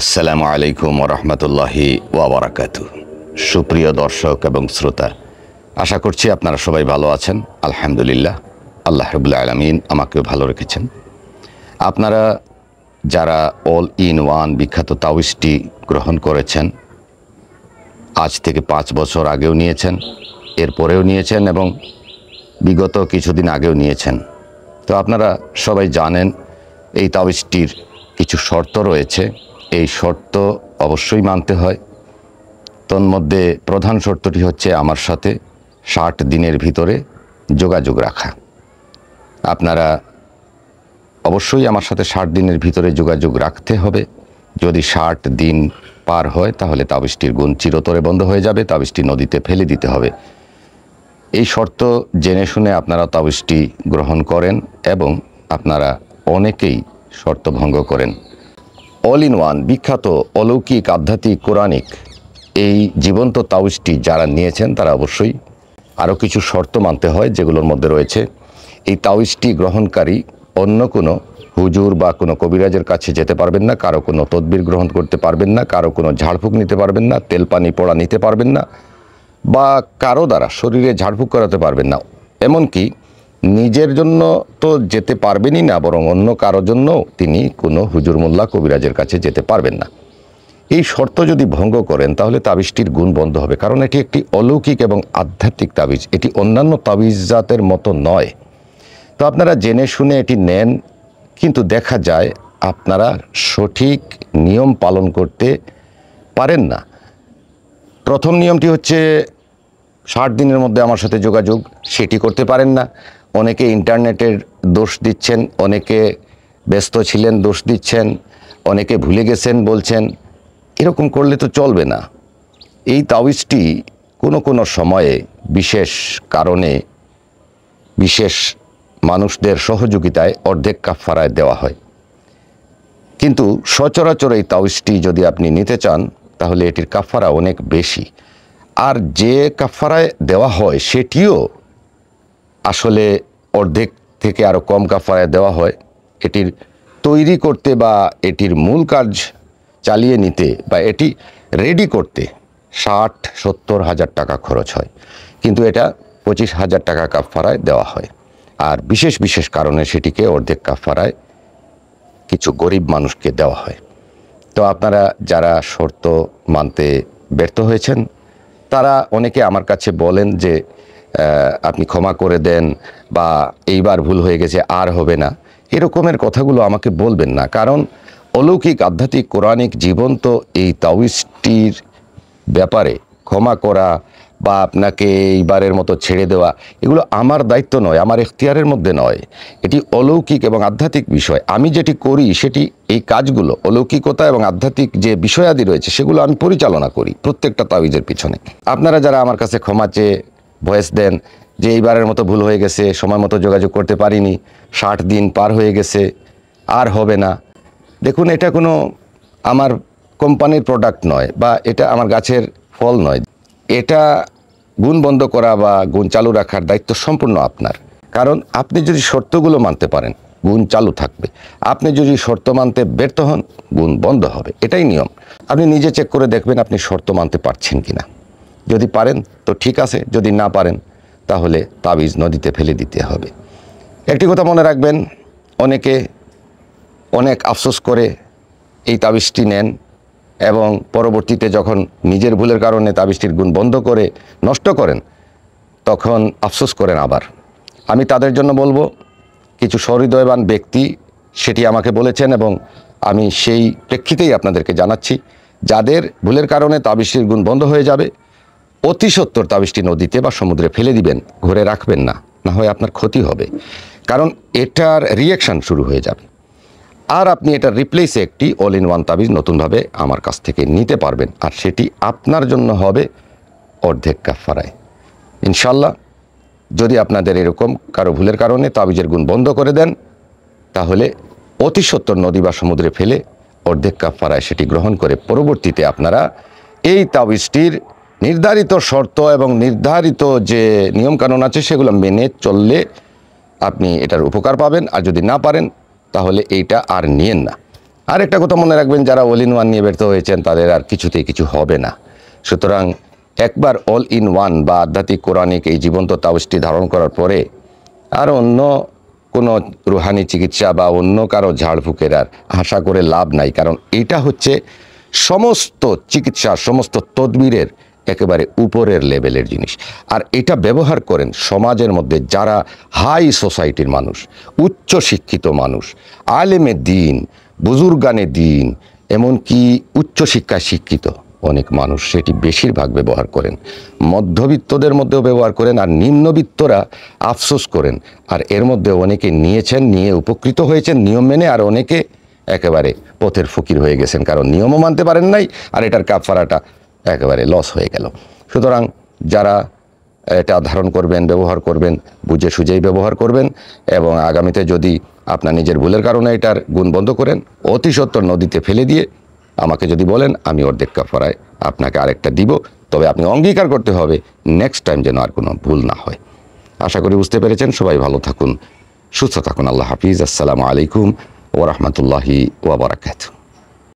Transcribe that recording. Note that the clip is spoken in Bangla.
আসসালামু আলাইকুম রহমতুল্লাহি ওয়াবারাকাতু সুপ্রিয় দর্শক এবং শ্রোতা আশা করছি আপনারা সবাই ভালো আছেন আলহামদুলিল্লাহ আল্লাহ রবুল্লা আলমিন আমাকেও ভালো রেখেছেন আপনারা যারা অল ইন ওয়ান বিখ্যাত তাওয়িসটি গ্রহণ করেছেন আজ থেকে পাঁচ বছর আগেও নিয়েছেন এরপরেও নিয়েছেন এবং বিগত কিছুদিন আগেও নিয়েছেন তো আপনারা সবাই জানেন এই তাবিজটির কিছু শর্ত রয়েছে এই শর্ত অবশ্যই মানতে হয় তন্মধ্যে প্রধান শর্তটি হচ্ছে আমার সাথে ষাট দিনের ভিতরে যোগাযোগ রাখা আপনারা অবশ্যই আমার সাথে ষাট দিনের ভিতরে যোগাযোগ রাখতে হবে যদি ষাট দিন পার হয় তাহলে তাবিষ্টির গুণ চিরতরে বন্ধ হয়ে যাবে তাবিষ্টি নদীতে ফেলে দিতে হবে এই শর্ত জেনে শুনে আপনারা তাবিজটি গ্রহণ করেন এবং আপনারা অনেকেই শর্ত ভঙ্গ করেন অল ইন ওয়ান বিখ্যাত অলৌকিক আধ্যাত্মিক কোরআনিক এই জীবন্ত তাউসটি যারা নিয়েছেন তারা অবশ্যই আরও কিছু শর্ত মানতে হয় যেগুলোর মধ্যে রয়েছে এই তাউসটি গ্রহণকারী অন্য কোনো হুজুর বা কোনো কবিরাজের কাছে যেতে পারবেন না কারো কোনো তদবির গ্রহণ করতে পারবেন না কারো কোনো ঝাড়ফুঁক নিতে পারবেন না তেল পানি পড়া নিতে পারবেন না বা কারো দ্বারা শরীরে ঝাড়ফুঁক করাতে পারবেন না এমনকি নিজের জন্য তো যেতে পারবেনই না বরং অন্য কারোর জন্য তিনি কোনো হুজুর মোল্লা কবিরাজের কাছে যেতে পারবেন না এই শর্ত যদি ভঙ্গ করেন তাহলে তাবিজটির গুণ বন্ধ হবে কারণ এটি একটি অলৌকিক এবং আধ্যাত্মিক তাবিজ এটি অন্যান্য তাবিজাতের মতো নয় তো আপনারা জেনে শুনে এটি নেন কিন্তু দেখা যায় আপনারা সঠিক নিয়ম পালন করতে পারেন না প্রথম নিয়মটি হচ্ছে ষাট দিনের মধ্যে আমার সাথে যোগাযোগ সেটি করতে পারেন না অনেকে ইন্টারনেটের দোষ দিচ্ছেন অনেকে ব্যস্ত ছিলেন দোষ দিচ্ছেন অনেকে ভুলে গেছেন বলছেন এরকম করলে তো চলবে না এই তাওয়িজটি কোনো কোনো সময়ে বিশেষ কারণে বিশেষ মানুষদের সহযোগিতায় অর্ধেক কাফারায় দেওয়া হয় কিন্তু সচরাচর এই তাওয়িজটি যদি আপনি নিতে চান তাহলে এটির কাফারা অনেক বেশি আর যে কাফারায় দেওয়া হয় সেটিও আসলে অর্ধেক থেকে আরও কম কাফারায় দেওয়া হয় এটির তৈরি করতে বা এটির মূল কাজ চালিয়ে নিতে বা এটি রেডি করতে ষাট সত্তর হাজার টাকা খরচ হয় কিন্তু এটা পঁচিশ হাজার টাকা কাফারায় দেওয়া হয় আর বিশেষ বিশেষ কারণে সেটিকে অর্ধেক কাফারায় কিছু গরিব মানুষকে দেওয়া হয় তো আপনারা যারা শর্ত মানতে ব্যর্থ হয়েছেন তারা অনেকে আমার কাছে বলেন যে আপনি ক্ষমা করে দেন বা এইবার ভুল হয়ে গেছে আর হবে না এরকমের কথাগুলো আমাকে বলবেন না কারণ অলৌকিক আধ্যাত্মিক কোরআনিক জীবন তো এই তাওয়িস্টির ব্যাপারে ক্ষমা করা বা আপনাকে এইবারের মতো ছেড়ে দেওয়া এগুলো আমার দায়িত্ব নয় আমার এখতিয়ারের মধ্যে নয় এটি অলৌকিক এবং আধ্যাত্মিক বিষয় আমি যেটি করি সেটি এই কাজগুলো অলৌকিকতা এবং আধ্যাত্মিক যে বিষয়াদি রয়েছে সেগুলো আমি পরিচালনা করি প্রত্যেকটা তাবিজের পিছনে আপনারা যারা আমার কাছে ক্ষমা চেয়ে ভয়েস দেন যে এইবারের মতো ভুল হয়ে গেছে সময় মতো যোগাযোগ করতে পারিনি ষাট দিন পার হয়ে গেছে আর হবে না দেখুন এটা কোনো আমার কোম্পানির প্রোডাক্ট নয় বা এটা আমার গাছের ফল নয় এটা গুণ বন্ধ করা বা গুণ চালু রাখার দায়িত্ব সম্পূর্ণ আপনার কারণ আপনি যদি শর্তগুলো মানতে পারেন গুণ চালু থাকবে আপনি যদি শর্ত মানতে ব্যর্থ হন গুণ বন্ধ হবে এটাই নিয়ম আপনি নিজে চেক করে দেখবেন আপনি শর্ত মানতে পারছেন কিনা যদি পারেন তো ঠিক আছে যদি না পারেন তাহলে তাবিজ নদীতে ফেলে দিতে হবে একটি কথা মনে রাখবেন অনেকে অনেক আফসোস করে এই তাবিজটি নেন এবং পরবর্তীতে যখন নিজের ভুলের কারণে তাবিজটির গুণ বন্ধ করে নষ্ট করেন তখন আফসোস করেন আবার আমি তাদের জন্য বলবো কিছু সহৃদয়বান ব্যক্তি সেটি আমাকে বলেছেন এবং আমি সেই প্রেক্ষিতেই আপনাদেরকে জানাচ্ছি যাদের ভুলের কারণে তাবিজটির গুণ বন্ধ হয়ে যাবে অতি সত্তর তাবিশটি নদীতে বা সমুদ্রে ফেলে দিবেন ঘুরে রাখবেন না না হয় আপনার ক্ষতি হবে কারণ এটার রিয়াকশান শুরু হয়ে যাবে আর আপনি এটার রিপ্লেসে একটি অল ইন ওয়ান তাবিজ নতুনভাবে আমার কাছ থেকে নিতে পারবেন আর সেটি আপনার জন্য হবে অর্ধেক কাফারায় ইনশাল্লাহ যদি আপনাদের এরকম কারো ভুলের কারণে তাবিজের গুণ বন্ধ করে দেন তাহলে অতি সত্তর নদী বা সমুদ্রে ফেলে অর্ধেক কাফারায় সেটি গ্রহণ করে পরবর্তীতে আপনারা এই তাবিজটির নির্ধারিত শর্ত এবং নির্ধারিত যে নিয়মকানুন আছে সেগুলো মেনে চললে আপনি এটার উপকার পাবেন আর যদি না পারেন তাহলে এইটা আর নিয়েন না আর একটা কথা মনে রাখবেন যারা অল ইন ওয়ান নিয়ে ব্যর্থ হয়েছেন তাদের আর কিছুতেই কিছু হবে না সুতরাং একবার অল ইন ওয়ান বা আধ্যাত্মিক কোরআনিক এই জীবন্ত তাবসটি ধারণ করার পরে আর অন্য কোনো রুহানি চিকিৎসা বা অন্য কারো ঝাড়ফুকের আর আশা করে লাভ নাই কারণ এটা হচ্ছে সমস্ত চিকিৎসা সমস্ত তদবিরের একেবারে উপরের লেভেলের জিনিস আর এটা ব্যবহার করেন সমাজের মধ্যে যারা হাই সোসাইটির মানুষ উচ্চ শিক্ষিত মানুষ আলেমে দিন বুজুর্গানে দিন এমনকি উচ্চশিক্ষায় শিক্ষিত অনেক মানুষ সেটি বেশিরভাগ ব্যবহার করেন মধ্যবিত্তদের মধ্যেও ব্যবহার করেন আর নিম্নবিত্তরা আফসোস করেন আর এর মধ্যে অনেকে নিয়েছেন নিয়ে উপকৃত হয়েছেন নিয়ম মেনে আর অনেকে একেবারে পথের ফকির হয়ে গেছেন কারণ নিয়মও মানতে পারেন নাই আর এটার কাপ ফারাটা একেবারে লস হয়ে গেল সুতরাং যারা এটা ধারণ করবেন ব্যবহার করবেন বুঝে সুঝেই ব্যবহার করবেন এবং আগামীতে যদি আপনার নিজের ভুলের কারণে এটার গুণ বন্ধ করেন অতি সত্তর নদীতে ফেলে দিয়ে আমাকে যদি বলেন আমি ওর দেখা কাপড়ায় আপনাকে আরেকটা দিব তবে আপনি অঙ্গীকার করতে হবে নেক্সট টাইম যেন আর কোনো ভুল না হয় আশা করি বুঝতে পেরেছেন সবাই ভালো থাকুন সুস্থ থাকুন আল্লাহ হাফিজ আসসালামু আলাইকুম ওরহমতুল্লাহি ওবরাকাতু